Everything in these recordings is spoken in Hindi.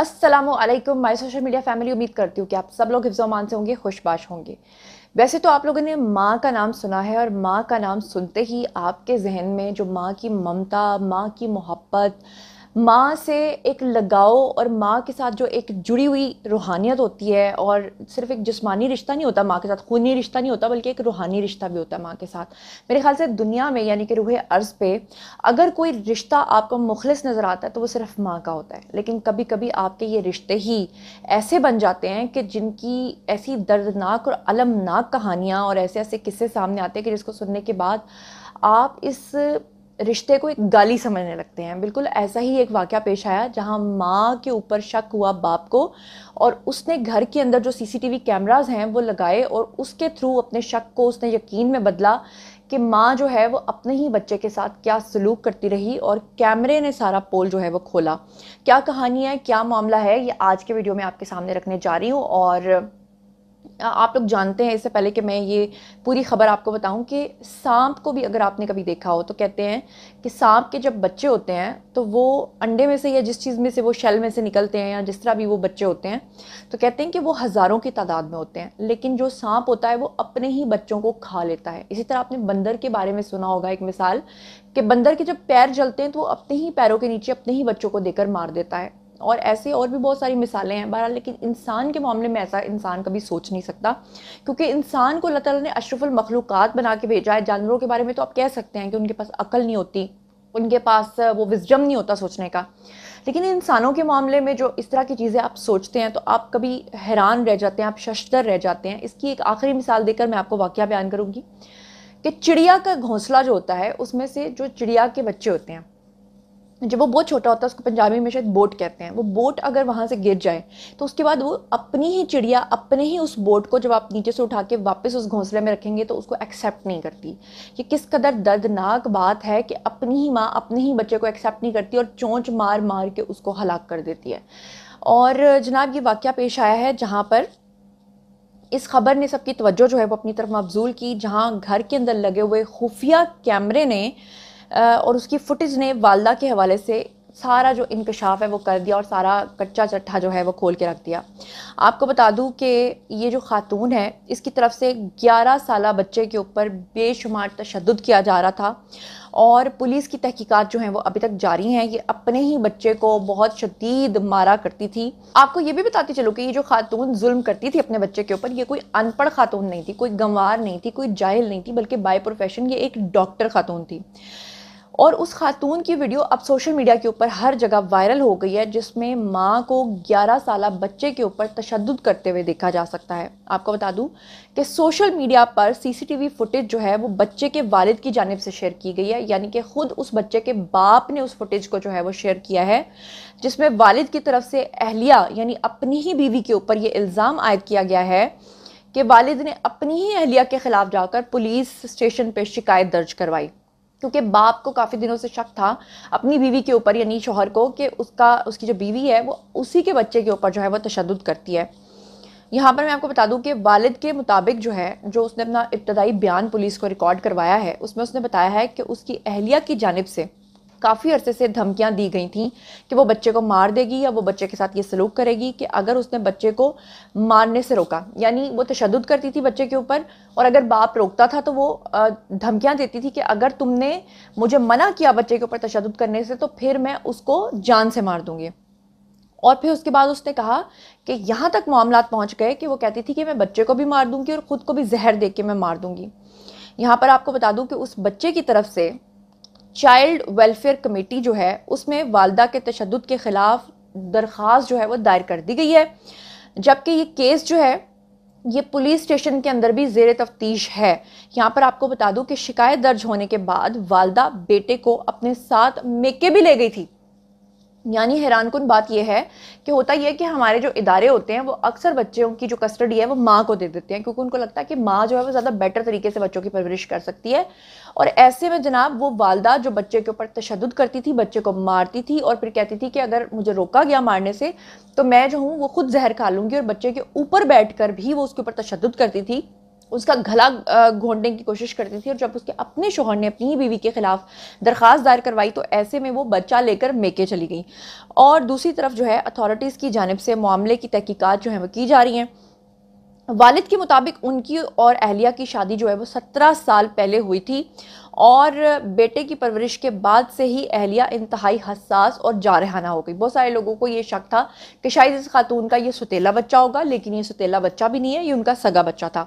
Aslam my social media family उम्मीद करती हूँ कि आप सब लोग हिफ्जोमान से होंगे खुशबाश होंगे वैसे तो आप लोगों ने माँ का नाम सुना है और माँ का नाम सुनते ही आपके जहन में जो माँ की ममता माँ की मोहब्बत माँ से एक लगाव और माँ के साथ जो एक जुड़ी हुई रूहानियत होती है और सिर्फ एक जिस्मानी रिश्ता नहीं होता माँ के साथ खूनी रिश्ता नहीं होता बल्कि एक रूहानी रिश्ता भी होता है माँ के साथ मेरे ख्याल से दुनिया में यानी कि रूह अर्ज़ पे अगर कोई रिश्ता आपको मुखलस नज़र आता है तो वो सिर्फ माँ का होता है लेकिन कभी कभी आपके ये रिश्ते ही ऐसे बन जाते हैं कि जिनकी ऐसी दर्दनाक और अलमनाक कहानियाँ और ऐसे ऐसे किस्से सामने आते हैं कि जिसको सुनने के बाद आप इस रिश्ते को एक गाली समझने लगते हैं बिल्कुल ऐसा ही एक वाक्य पेश आया जहां माँ के ऊपर शक हुआ बाप को और उसने घर के अंदर जो सीसीटीवी कैमरास हैं वो लगाए और उसके थ्रू अपने शक को उसने यकीन में बदला कि माँ जो है वो अपने ही बच्चे के साथ क्या सलूक करती रही और कैमरे ने सारा पोल जो है वो खोला क्या कहानी है क्या मामला है ये आज के वीडियो में आपके सामने रखने जा रही हूँ और आप लोग जानते हैं इससे पहले कि मैं ये पूरी खबर आपको बताऊं कि सांप को भी अगर आपने कभी देखा हो तो कहते हैं कि सांप के जब बच्चे होते हैं तो वो अंडे में से या जिस चीज़ में से वो शेल में से निकलते हैं या जिस तरह भी वो बच्चे होते हैं तो कहते हैं कि वो हज़ारों की तादाद में होते हैं लेकिन जो सांप होता है वो अपने ही बच्चों को खा लेता है इसी तरह आपने बंदर के बारे में सुना होगा एक मिसाल कि बंदर के जब पैर जलते हैं तो वो अपने ही पैरों के नीचे अपने ही बच्चों को देकर मार देता है और ऐसे और भी बहुत सारी मिसालें हैं बहरहाल लेकिन इंसान के मामले में ऐसा इंसान कभी सोच नहीं सकता क्योंकि इंसान को अल्लाह ताला ने अशरफुल मखलूक़ात बना के भेजा है जानवरों के बारे में तो आप कह सकते हैं कि उनके पास अकल नहीं होती उनके पास वो विजडम नहीं होता सोचने का लेकिन इंसानों के मामले में जो इस तरह की चीज़ें आप सोचते हैं तो आप कभी हैरान रह जाते हैं आप शशदर रह जाते हैं इसकी एक आखिरी मिसाल देकर मैं आपको वाक्य बयान करूँगी कि चिड़िया का घोंसला जो होता है उसमें से जो चिड़िया के बच्चे होते हैं जब वो बहुत छोटा होता है उसको पंजाबी में शायद बोट कहते हैं वो बोट अगर वहाँ से गिर जाए तो उसके बाद वो अपनी ही चिड़िया अपने ही उस बोट को जब आप नीचे से उठा के वापस उस घोंसले में रखेंगे तो उसको एक्सेप्ट नहीं करती ये किस कदर दर्दनाक बात है कि अपनी ही माँ अपने ही बच्चे को एक्सेप्ट नहीं करती और चोंच मार मार के उसको हलाक कर देती है और जनाब ये वाक्य पेश आया है जहाँ पर इस खबर ने सबकी तवज्जो जो है वो अपनी तरफ मबजूल की जहाँ घर के अंदर लगे हुए खुफिया कैमरे ने और उसकी फ़ुटेज ने वालदा के हवाले से सारा जो इंकशाफ है वो कर दिया और सारा कच्चा चट्टा जो है वो खोल के रख दिया आपको बता दूं कि ये जो खातून है इसकी तरफ से 11 साल बच्चे के ऊपर बेशुमार तशद किया जा रहा था और पुलिस की तहकीकात जो हैं वो अभी तक जारी हैं ये अपने ही बच्चे को बहुत शदीद मारा करती थी आपको ये भी बताती चलो कि ये जो खातून जुल्म करती थी अपने बच्चे के ऊपर ये कोई अनपढ़ खातून नहीं थी कोई गंवार नहीं थी कोई जाहिल नहीं थी बल्कि बाय प्रोफेशन ये एक डॉक्टर खातून थी और उस खातून की वीडियो अब सोशल मीडिया के ऊपर हर जगह वायरल हो गई है जिसमें माँ को 11 साल बच्चे के ऊपर तशद करते हुए देखा जा सकता है आपको बता दूं कि सोशल मीडिया पर सीसीटीवी फुटेज जो है वो बच्चे के वालिद की जानब से शेयर की गई है यानी कि ख़ुद उस बच्चे के बाप ने उस फुटेज को जो है वो शेयर किया है जिसमें वालद की तरफ से अहलिया यानी अपनी ही बीवी के ऊपर ये इल्ज़ाम आयद किया गया है कि वालद ने अपनी ही अहलिया के ख़िलाफ़ जाकर पुलिस स्टेशन पर शिकायत दर्ज करवाई क्योंकि बाप को काफ़ी दिनों से शक था अपनी बीवी के ऊपर यानी शोहर को कि उसका उसकी जो बीवी है वो उसी के बच्चे के ऊपर जो है वो तशद करती है यहाँ पर मैं आपको बता दूँ कि वालिद के मुताबिक जो है जो उसने अपना इब्तदाई बयान पुलिस को रिकॉर्ड करवाया है उसमें उसने बताया है कि उसकी अहलिया की जानब से काफ़ी अरसे से धमकियाँ दी गई थी कि वो बच्चे को मार देगी या वो बच्चे के साथ ये सलूक करेगी कि अगर उसने बच्चे को मारने से रोका यानी वो तशद करती थी बच्चे के ऊपर और अगर बाप रोकता था तो वो धमकियाँ देती थी कि अगर तुमने मुझे मना किया बच्चे के ऊपर तशद करने से तो फिर मैं उसको जान से मार दूँगी और फिर उसके बाद उसने कहा कि यहाँ तक मामला पहुँच गए कि वो कहती थी कि मैं बच्चे को भी मार दूँगी और ख़ुद को भी जहर दे के मैं मार दूँगी यहाँ पर आपको बता दूँ कि उस बच्चे की तरफ से चाइल्ड वेलफेयर कमेटी जो है उसमें वालदा के तशद के ख़िलाफ़ दरख्वास्त जो है वो दायर कर दी गई है जबकि ये केस जो है ये पुलिस स्टेशन के अंदर भी जेर तफ्तीश है यहाँ पर आपको बता दूँ कि शिकायत दर्ज होने के बाद वालदा बेटे को अपने साथ मेके भी ले गई थी यानी हैरान कन बात यह है कि होता यह है कि हमारे जो इदारे होते हैं वो अक्सर बच्चों की जो कस्टडी है वो माँ को दे देते हैं क्योंकि उनको लगता है कि माँ जो है वो ज़्यादा बेटर तरीके से बच्चों की परवरिश कर सकती है और ऐसे में जनाब वो वालदा जो बच्चे के ऊपर तशद करती थी बच्चे को मारती थी और फिर कहती थी कि अगर मुझे रोका गया मारने से तो मैं जो हूँ वो खुद जहर खा लूँगी और बच्चे के ऊपर बैठ भी वो उसके ऊपर तशद करती थी उसका गला घोंटने की कोशिश करती थी और जब उसके अपने शोहर ने अपनी बीवी के ख़िलाफ़ दरख्वास्त दायर करवाई तो ऐसे में वो बच्चा लेकर मेके चली गई और दूसरी तरफ जो है अथॉरिटीज़ की जानब से मामले की तहकीकात जो है वो की जा रही हैं वालिद के मुताबिक उनकी और अहलिया की शादी जो है वो सत्रह साल पहले हुई थी और बेटे की परवरिश के बाद से ही अहलिया इंतहाई हसास और जारहाना हो गई बहुत सारे लोगों को ये शक था कि शायद इस खातून का ये सतीला बच्चा होगा लेकिन ये सतीला बच्चा भी नहीं है ये उनका सगा बच्चा था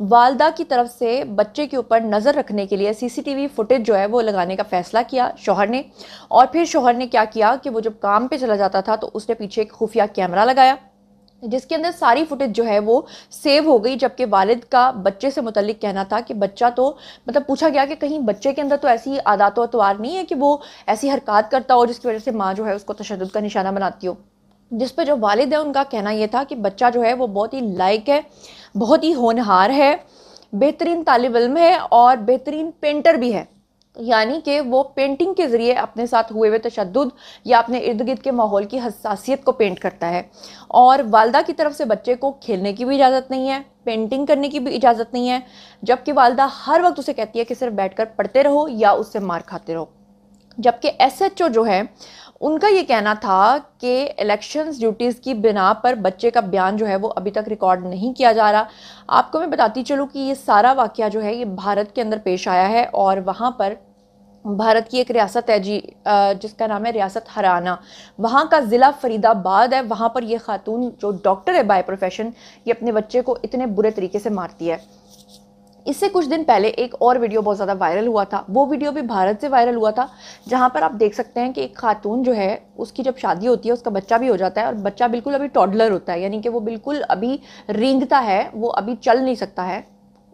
वालदा की तरफ से बच्चे के ऊपर नज़र रखने के लिए सीसीटीवी फुटेज जो है वो लगाने का फ़ैसला किया शोहर ने और फिर शोहर ने क्या किया कि वो जब काम पर चला जाता था तो उसने पीछे एक खुफिया कैमरा लगाया जिसके अंदर सारी फुटेज जो है वो सेव हो गई जबकि वालिद का बच्चे से मुतलिक कहना था कि बच्चा तो मतलब पूछा गया कि कहीं बच्चे के अंदर तो ऐसी आदात अतवार नहीं है कि वो ऐसी हरकत करता हो जिसकी वजह से माँ जो है उसको तशद का निशाना बनाती हो जिस पर जो वालिद है उनका कहना यह था कि बच्चा जो है वो बहुत ही लायक है बहुत ही होनहार है बेहतरीन तालब इम है और बेहतरीन पेंटर भी है यानी कि वो पेंटिंग के ज़रिए अपने साथ हुए हुए तशद या अपने इर्द गिर्द के माहौल की हसासीत को पेंट करता है और वालदा की तरफ से बच्चे को खेलने की भी इजाज़त नहीं है पेंटिंग करने की भी इजाज़त नहीं है जबकि वालदा हर वक्त उसे कहती है कि सिर्फ बैठ कर पढ़ते रहो या उससे मार खाते रहो जबकि एस एच ओ जो है उनका ये कहना था कि इलेक्शन ड्यूटीज़ की बिना पर बच्चे का बयान जो है वो अभी तक रिकॉर्ड नहीं किया जा रहा आपको मैं बताती चलूँ कि ये सारा वाक़ जो है ये भारत के अंदर पेश आया है और वहाँ पर भारत की एक रियासत है जी जिसका नाम है रियासत हराना वहाँ का ज़िला फरीदाबाद है वहाँ पर यह खातून जो डॉक्टर है बाय प्रोफेशन ये अपने बच्चे को इतने बुरे तरीके से मारती है इससे कुछ दिन पहले एक और वीडियो बहुत ज़्यादा वायरल हुआ था वो वीडियो भी भारत से वायरल हुआ था जहाँ पर आप देख सकते हैं कि एक खातून जो है उसकी जब शादी होती है उसका बच्चा भी हो जाता है और बच्चा बिल्कुल अभी टॉडलर होता है यानी कि वो बिल्कुल अभी रींगता है वो अभी चल नहीं सकता है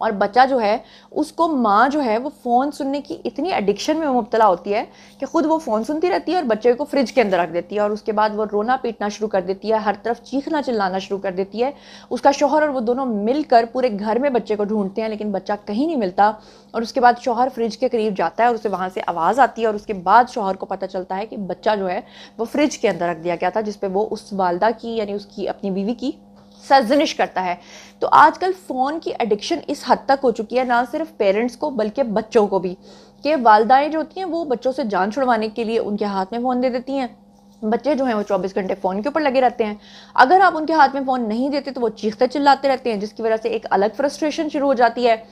और बच्चा जो है उसको माँ जो है वो फ़ोन सुनने की इतनी एडिक्शन में मुबतला होती है कि ख़ुद वो फ़ोन सुनती रहती है और बच्चे को फ्रिज के अंदर रख देती है और उसके बाद वो रोना पीटना शुरू कर देती है हर तरफ चीखना चिल्लाना शुरू कर देती है उसका शोहर और वो दोनों मिलकर पूरे घर में बच्चे को ढूंढते हैं लेकिन बच्चा कहीं नहीं मिलता और उसके बाद शोहर फ्रिज के करीब जाता है और उसे वहाँ से आवाज़ आती है और उसके बाद शोहर को पता चलता है कि बच्चा जो है वो फ्रिज के अंदर रख दिया गया था जिसपे वो उस वालदा की यानी उसकी अपनी बीवी की सजनिश करता है तो आजकल फ़ोन की एडिक्शन इस हद तक हो चुकी है ना सिर्फ पेरेंट्स को बल्कि बच्चों को भी कि वालदाएँ जो होती हैं वो बच्चों से जान छुड़वाने के लिए उनके हाथ में फ़ोन दे देती हैं बच्चे जो हैं वो चौबीस घंटे फ़ोन के ऊपर लगे रहते हैं अगर आप उनके हाथ में फ़ोन नहीं देते तो वो चीखते चिल्लाते रहते हैं जिसकी वजह से एक अलग फ्रस्ट्रेशन शुरू हो जाती है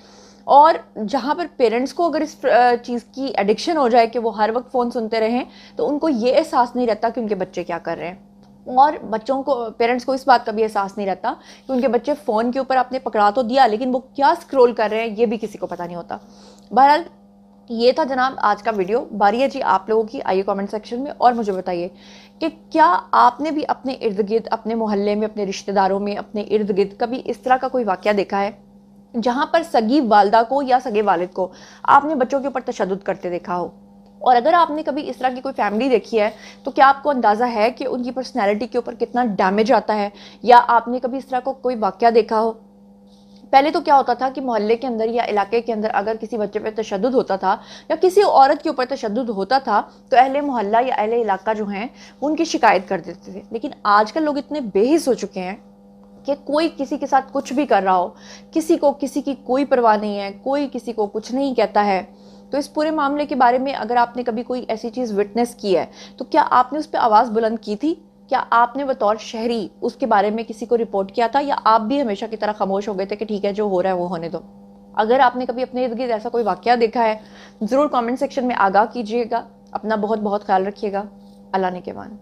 और जहाँ पर पेरेंट्स को अगर इस चीज़ की एडिक्शन हो जाए कि वो हर वक्त फ़ोन सुनते रहें तो उनको ये एहसास नहीं रहता कि उनके बच्चे क्या कर रहे हैं और बच्चों को पेरेंट्स को इस बात का भी एहसास नहीं रहता कि उनके बच्चे फ़ोन के ऊपर आपने पकड़ा तो दिया लेकिन वो क्या स्क्रोल कर रहे हैं ये भी किसी को पता नहीं होता बहरहाल ये था जनाब आज का वीडियो बारी है जी आप लोगों की आइए कमेंट सेक्शन में और मुझे बताइए कि क्या आपने भी अपने इर्द गिर्द अपने मोहल्ले में अपने रिश्तेदारों में अपने इर्द गिर्द कभी इस तरह का कोई वाक्य देखा है जहाँ पर सगी वालदा को या सगे वालिद को आपने बच्चों के ऊपर तशद करते देखा हो और अगर आपने कभी इस तरह की कोई फैमिली देखी है तो क्या आपको अंदाज़ा है कि उनकी पर्सनैलिटी के ऊपर कितना डैमेज आता है या आपने कभी इस तरह को कोई वाक्य देखा हो पहले तो क्या होता था कि मोहल्ले के अंदर या इलाके के अंदर अगर किसी बच्चे पर तशद होता था या किसी औरत के ऊपर तशद होता था तो अहले मोहल्ला या अहले इलाका जो हैं उनकी शिकायत कर देते थे लेकिन आजकल लोग इतने बेहिस हो चुके हैं कि कोई किसी के साथ कुछ भी कर रहा हो किसी को किसी की कोई परवाह नहीं है कोई किसी को कुछ नहीं कहता है तो इस पूरे मामले के बारे में अगर आपने कभी कोई ऐसी चीज़ विटनेस की है तो क्या आपने उस पर आवाज़ बुलंद की थी क्या आपने बतौर शहरी उसके बारे में किसी को रिपोर्ट किया था या आप भी हमेशा की तरह खामोश हो गए थे कि ठीक है जो हो रहा है वो होने दो अगर आपने कभी अपने इर्द गिर्द ऐसा कोई वाक्य देखा है ज़रूर कमेंट सेक्शन में आगाह कीजिएगा अपना बहुत बहुत ख्याल रखिएगा अल्लाह ने के मान